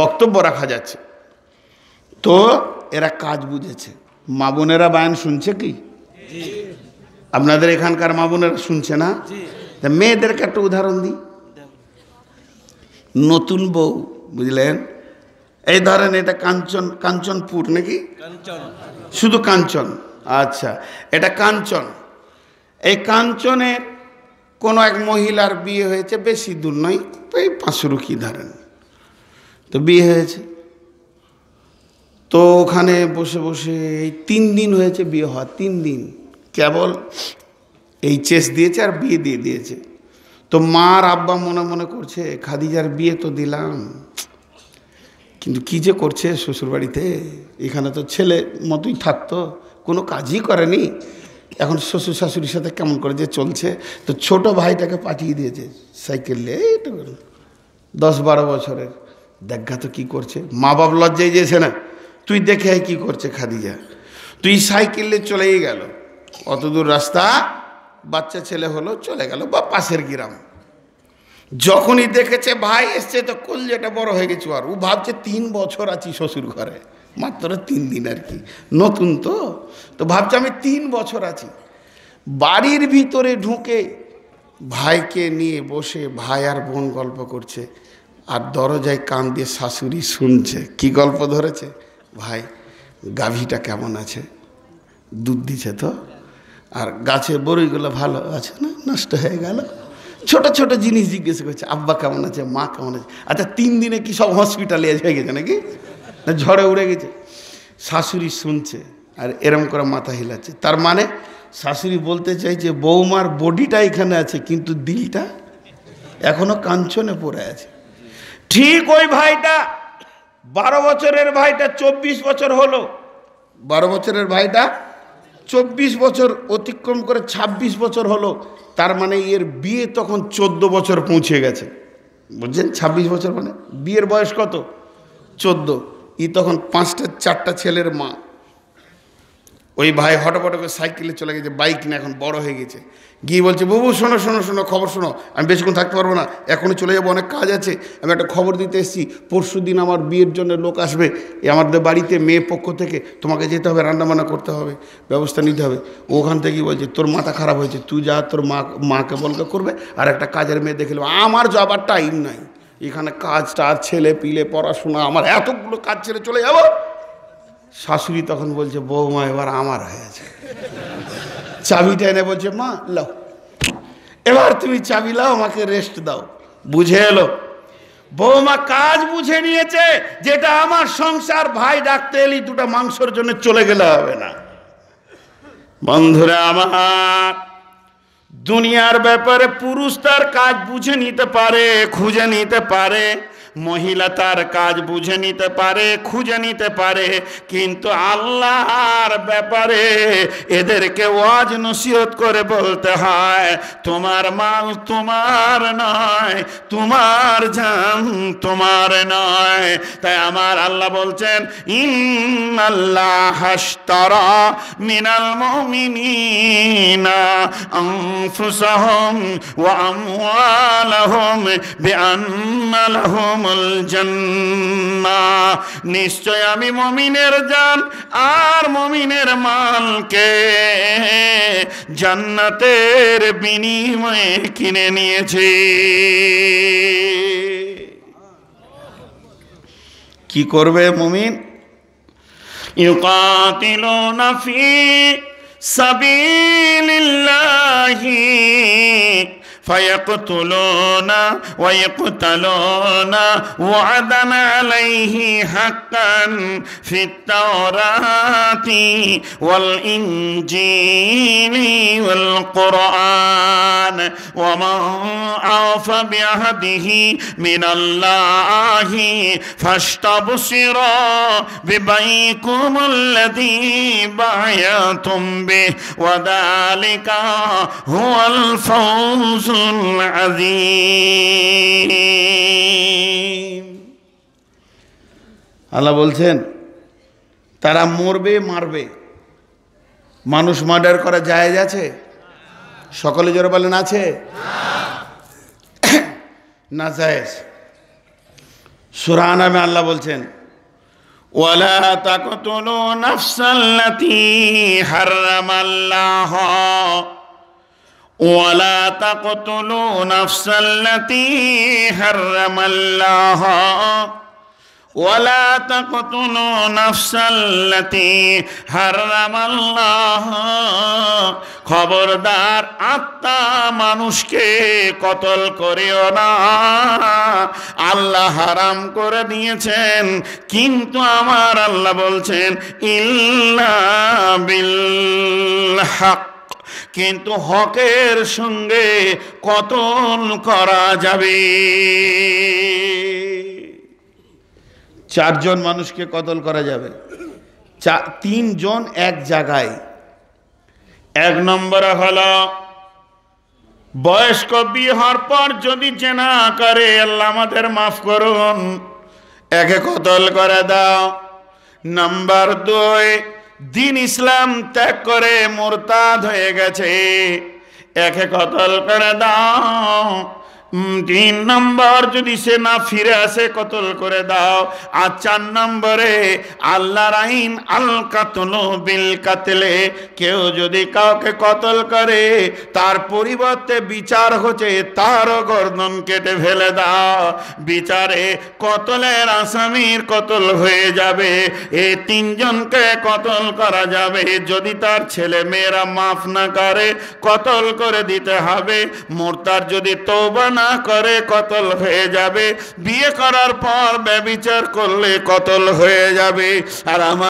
বক্তব্য রাখা যাচ্ছে তো এরা কাজ বুঝেছে মা বোনেরা বায়ান শুনছে কি আপনাদের এখানকার মা বোনেরা শুনছে না মেয়েদেরকে একটা উদাহরণ দিই নতুন বউ বুঝলেন এই ধরেন এটা কাঞ্চন কাঞ্চনপুর নাকি শুধু কাঞ্চন আচ্ছা এটা কাঞ্চন এই কাঞ্চনের কোনো এক মহিলার বিয়ে হয়েছে বেশি দূর নয় এই পাঁচরুকি ধরেন তো বিয়ে হয়েছে তো ওখানে বসে বসে এই তিন দিন হয়েছে বিয়ে হওয়া তিন দিন কেবল এই চেস দিয়েছে আর বিয়ে দিয়ে দিয়েছে তো মার আব্বা মনে মনে করছে খাদিজার বিয়ে তো দিলাম কিন্তু কি যে করছে শ্বশুরবাড়িতে এখানে তো ছেলে মতোই থাকতো কোনো কাজই করেনি এখন শ্বশুর শাশুড়ির সাথে কেমন করে যে চলছে তো ছোট ভাইটাকে পাঠিয়ে দিয়েছে সাইকেল নিয়ে এইটুকু দশ বারো বছরের দেখা তো কী করছে মা বাপ লজ্জায় যেছে না তুই দেখে কি করছে খাদিজা তুই সাইকেলে চলেই গেল অত দূর রাস্তা বাচ্চা ছেলে হলো চলে গেল বা পাশের গ্রাম যখনই দেখেছে ভাই এসছে তো কোল যেটা বড় হয়ে গেছে আর ও ভাবছে তিন বছর আছি শ্বশুর ঘরে মাত্র তিন দিন আর কি নতুন তো তো ভাবছে আমি তিন বছর আছি বাড়ির ভিতরে ঢুকে ভাইকে নিয়ে বসে ভাই আর বোন গল্প করছে আর দরজায় কান দিয়ে শাশুড়ি শুনছে কি গল্প ধরেছে ভাই গাভীটা কেমন আছে দুধ দিছে তো আর গাছের বড়িগুলো ভালো আছে না নষ্ট হয়ে গেল ছোট ছোট জিনিস জিজ্ঞেস করছে আব্বা কেমন আছে মা কেমন আছে আচ্ছা তিন দিনে কি সব হসপিটালে এসে গেছে নাকি না ঝড়ে উড়ে গেছে শাশুড়ি শুনছে আর এরম করে মাথা হিলাচ্ছে তার মানে শাশুড়ি বলতে চাইছে বৌমার বডিটা এখানে আছে কিন্তু দিলটা এখনও কাঞ্চনে পড়ে আছে ঠিক ওই ভাইটা বারো বছরের ভাইটা চব্বিশ বছর হলো বারো বছরের ভাইটা চব্বিশ বছর অতিক্রম করে ২৬ বছর হলো তার মানে এর বিয়ে তখন ১৪ বছর পৌঁছে গেছে বুঝছেন ২৬ বছর মানে বিয়ের বয়স কত ১৪ ই তখন পাঁচটা চারটা ছেলের মা ওই ভাই হটপট করে সাইকেলে চলে গেছে বাইক না এখন বড় হয়ে গেছে গিয়ে বলছে বুবু শোনো শোনো শোনো খবর শোনো আমি বেশিক্ষণ থাকতে পারবো না এখনই চলে যাবো অনেক কাজ আছে আমি একটা খবর দিতে এসেছি পরশু দিন আমার বিয়ের জন্য লোক আসবে আমাদের বাড়িতে মেয়ে পক্ষ থেকে তোমাকে যেতে হবে রান্নাবান্না করতে হবে ব্যবস্থা নিতে হবে ওখান থেকে বলছে তোর মাথা খারাপ হয়েছে তুই যা তোর মা মাকে বলকে করবে আর একটা কাজের মেয়ে দেখে আমার যাবার টাইম নাই এখানে কাজ টাজ ছেলে পিলে পড়াশোনা আমার এতগুলো কাজ ছেড়ে চলে যাবো শাশুড়ি তখন বলছে বৌমা এবার আমার হয়েছে চাবিটা এনে বলছে মা লাও এবার তুমি চাবি লাও আমাকে রেস্ট দাও বুঝে এলো বৌমা কাজ বুঝে নিয়েছে যেটা আমার সংসার ভাই ডাকতে এলি দুটা মাংসর জন্য চলে গেলে হবে না বন্ধুরা আমার দুনিয়ার ব্যাপারে পুরুষ তার কাজ বুঝে নিতে পারে খুঁজে নিতে পারে মহিলা তার কাজ বুঝে নিতে পারে খুঁজে নিতে পারে কিন্তু আল্লাহর ব্যাপারে এদেরকে ওয়াজ নসিহত করে বলতে হয় তোমার মাল তোমার নয় তোমার জান তোমার নয় তাই আমার আল্লাহ বলছেন ইম আল্লাহ মিনাল মুমিনিনা আনফুসাহুম ওয়া আমওয়ালাহুম বিআন্না লাহুমুল জান্নাহ নিশ্চয় আমি মমিনের জান আর মমিনের মালকে জান্নাতের বিনিময়ে কিনে নিয়েছি কি করবে মমিন ইউকাতিলুনা নাফি সাবিলিল্লাহি فيقتلون ويقتلون وعدا عليه حقا في التوراة والإنجيل والقرآن ومن أوفى بعهده من الله فاشتبصرا ببيكم الذي بعيتم به وذلك هو الفوز আল্লাহ বলছেন তারা মরবে মারবে মানুষ মার্ডার করা জায়েজ আছে সকলে জোরে বলেন আছে না জায়েজ সুরান আমি আল্লাহ বলছেন ওয়ালা তাকতুলু নাফসাল্লাতী হারামাল্লাহ ولا تقتلوا نفسا التي حرم الله ولا تقتلوا نفسا التي حرم الله খবরদার আত্মা মানুষকে কতল করিও না আল্লাহ হারাম করে দিয়েছেন কিন্তু আমার আল্লাহ বলছেন ইল্লা বিল হক কিন্তু হকের সঙ্গে কতল করা যাবে চারজন মানুষকে কতল করা যাবে চা তিনজন এক জায়গায় এক নম্বরে হলো বয়স্ক বিয়ে হওয়ার পর যদি চেনা করে আল্লাহ আমাদের মাফ করুন একে কতল করে দাও নাম্বার দুই দিন ইসলাম ত্যাগ করে মোরতাদ হয়ে গেছে একে কতল করে দাও তিন নম্বর যদি সে না ফিরে আসে কতল করে দাও আর চার নম্বরে আল্লাহর আইন আল কাতল বিল কাতলে কেউ যদি কাউকে কতল করে তার পরিবর্তে বিচার হচ্ছে তারও গর্দন কেটে ফেলে দাও বিচারে কতলের আসামির কতল হয়ে যাবে এ তিনজনকে কতল করা যাবে যদি তার ছেলে মেয়েরা মাফ না করে কতল করে দিতে হবে মোর্তার যদি তোবা না না করে কতল হয়ে যাবে বিয়ে করার পর ব্যবচার করলে কতল হয়ে যাবে আর আমার